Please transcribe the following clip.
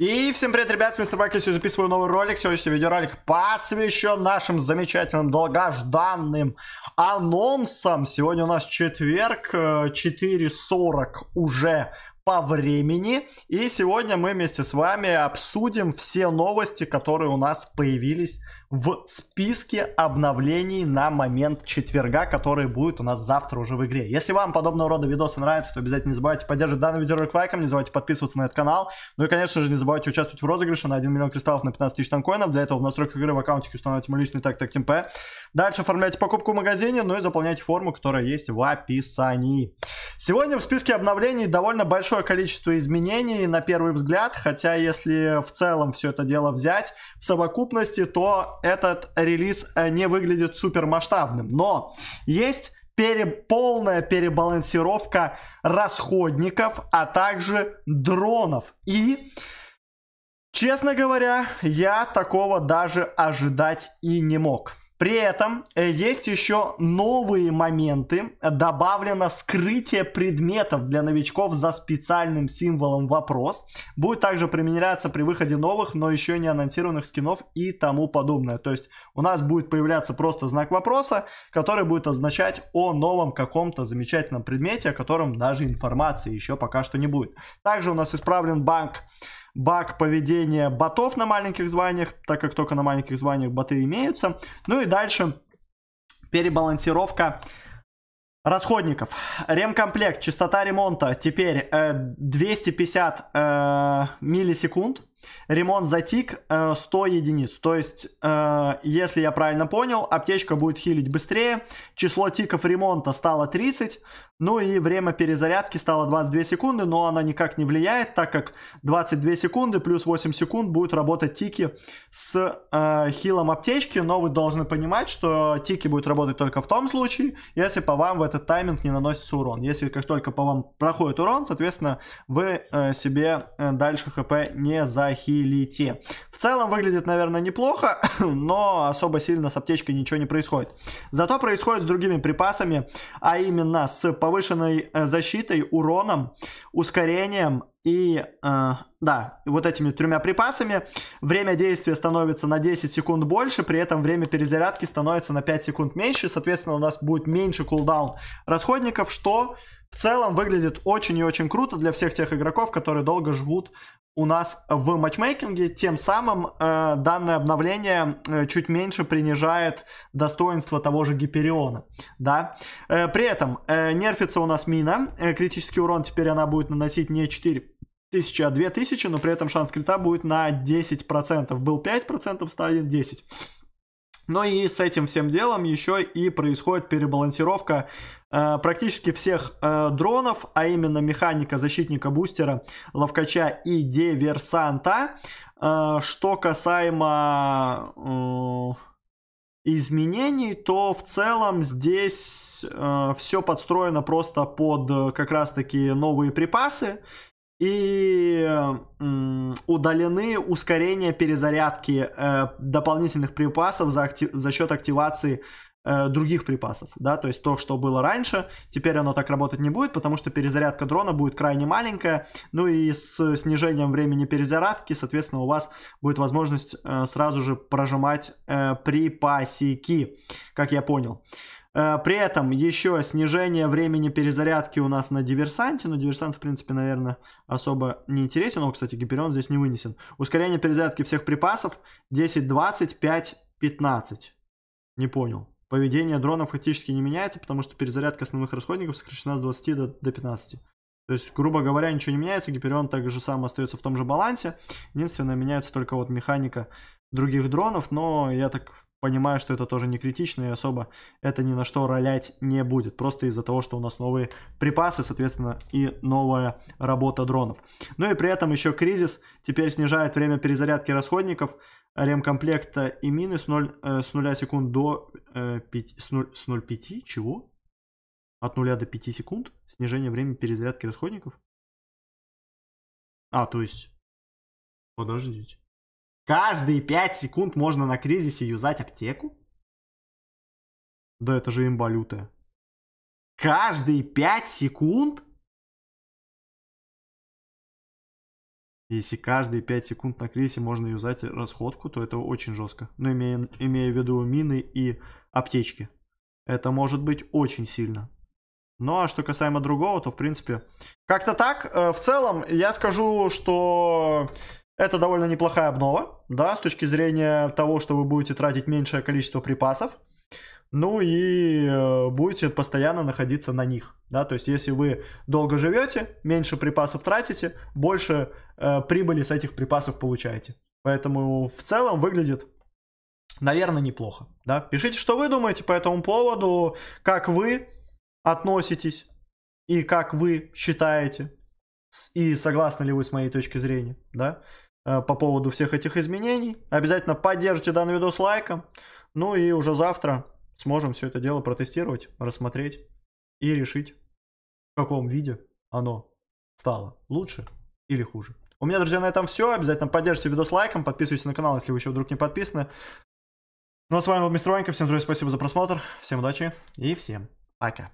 И всем привет, ребят, с Мистер Бак, я сегодня записываю новый ролик, сегодняшний видеоролик посвящен нашим замечательным, долгожданным анонсам. Сегодня у нас четверг, 4.40 э, уже по времени. И сегодня мы вместе с вами обсудим все новости, которые у нас появились в списке обновлений на момент четверга, который будет у нас завтра уже в игре. Если вам подобного рода видосы нравятся, то обязательно не забывайте поддерживать данный видеоролик лайком, не забывайте подписываться на этот канал. Ну и, конечно же, не забывайте участвовать в розыгрыше на 1 миллион кристаллов на 15 тысяч танкоинов. Для этого в настройках игры в аккаунтике устанавливайте мой личный так так ТМП. Дальше оформляйте покупку в магазине, ну и заполняйте форму, которая есть в описании. Сегодня в списке обновлений довольно большой большое количество изменений на первый взгляд, хотя если в целом все это дело взять в совокупности, то этот релиз э, не выглядит супер масштабным. Но есть пере, полная перебалансировка расходников, а также дронов. И, честно говоря, я такого даже ожидать и не мог. При этом э, есть еще новые моменты. Добавлено скрытие предметов для новичков за специальным символом вопрос. Будет также применяться при выходе новых, но еще не анонсированных скинов и тому подобное. То есть у нас будет появляться просто знак вопроса, который будет означать о новом каком-то замечательном предмете, о котором даже информации еще пока что не будет. Также у нас исправлен банк баг поведения ботов на маленьких званиях, так как только на маленьких званиях боты имеются. Ну и дальше перебалансировка расходников. Ремкомплект, частота ремонта теперь э, 250 э, миллисекунд Ремонт затик 100 э, единиц. То есть, э, если я правильно понял, аптечка будет хилить быстрее. Число тиков ремонта стало 30. Ну и время перезарядки стало 22 секунды, но она никак не влияет, так как 22 секунды плюс 8 секунд будет работать тики с э, хилом аптечки, но вы должны понимать, что тики будут работать только в том случае, если по вам в этот тайминг не наносится урон. Если как только по вам проходит урон, соответственно, вы себе дальше хп не за захилите. В целом выглядит, наверное, неплохо, но особо сильно с аптечкой ничего не происходит. Зато происходит с другими припасами, а именно с повышенной э, защитой, уроном, ускорением и... Э, да, вот этими тремя припасами время действия становится на 10 секунд больше, при этом время перезарядки становится на 5 секунд меньше, соответственно, у нас будет меньше кулдаун расходников, что в целом выглядит очень и очень круто для всех тех игроков, которые долго живут у нас в матчмейкинге. Тем самым э, данное обновление э, чуть меньше принижает достоинство того же Гипериона. Да? Э, при этом э, нерфится у нас мина. Э, критический урон теперь она будет наносить не 4 1000, а 2000, но при этом шанс крита будет на 10%. Был 5%, стали 10. но и с этим всем делом еще и происходит перебалансировка э, практически всех э, дронов, а именно механика, защитника, бустера, ловкача и диверсанта. Э, что касаемо... Э, изменений, то в целом здесь э, все подстроено просто под э, как раз-таки новые припасы и удалены ускорения перезарядки э, дополнительных припасов за, актив... за счет активации Э, других припасов, да, то есть то, что было раньше, теперь оно так работать не будет, потому что перезарядка дрона будет крайне маленькая, ну и с снижением времени перезарядки, соответственно, у вас будет возможность э, сразу же прожимать э, припасики, как я понял. При этом еще снижение времени перезарядки у нас на диверсанте. Но диверсант, в принципе, наверное, особо не интересен. он, кстати, гиперион здесь не вынесен. Ускорение перезарядки всех припасов 10, 20, 5, 15. Не понял поведение дронов фактически не меняется, потому что перезарядка основных расходников сокращена с 20 до, до 15. То есть, грубо говоря, ничего не меняется, Гиперион так же сам остается в том же балансе. Единственное, меняется только вот механика других дронов, но я так понимаю, что это тоже не критично и особо это ни на что ролять не будет. Просто из-за того, что у нас новые припасы, соответственно, и новая работа дронов. Ну и при этом еще кризис теперь снижает время перезарядки расходников ремкомплекта и мины с, 0, э, с 0 секунд до э, 5, с 0, с 0,5, чего? От 0 до 5 секунд снижение времени перезарядки расходников? А, то есть, подождите. Каждые 5 секунд можно на кризисе юзать аптеку? Да это же имба лютая. Каждые 5 секунд? Если каждые 5 секунд на кризисе можно юзать расходку, то это очень жестко. Но ну, имея, имея в виду мины и аптечки. Это может быть очень сильно. Ну а что касаемо другого, то в принципе... Как-то так. Э, в целом я скажу, что это довольно неплохая обнова. Да, с точки зрения того, что вы будете тратить меньшее количество припасов ну и э, будете постоянно находиться на них, да, то есть если вы долго живете, меньше припасов тратите, больше э, прибыли с этих припасов получаете, поэтому в целом выглядит наверное, неплохо. Да? Пишите, что вы думаете по этому поводу, как вы относитесь и как вы считаете, и согласны ли вы с моей точки зрения, да, э, по поводу всех этих изменений. Обязательно поддержите данный видос лайком. Ну и уже завтра сможем все это дело протестировать, рассмотреть и решить, в каком виде оно стало лучше или хуже. У меня, друзья, на этом все. Обязательно поддержите видос лайком, подписывайтесь на канал, если вы еще вдруг не подписаны. Ну а с вами был Мистер Ванька. Всем, друзья, спасибо за просмотр. Всем удачи и всем пока.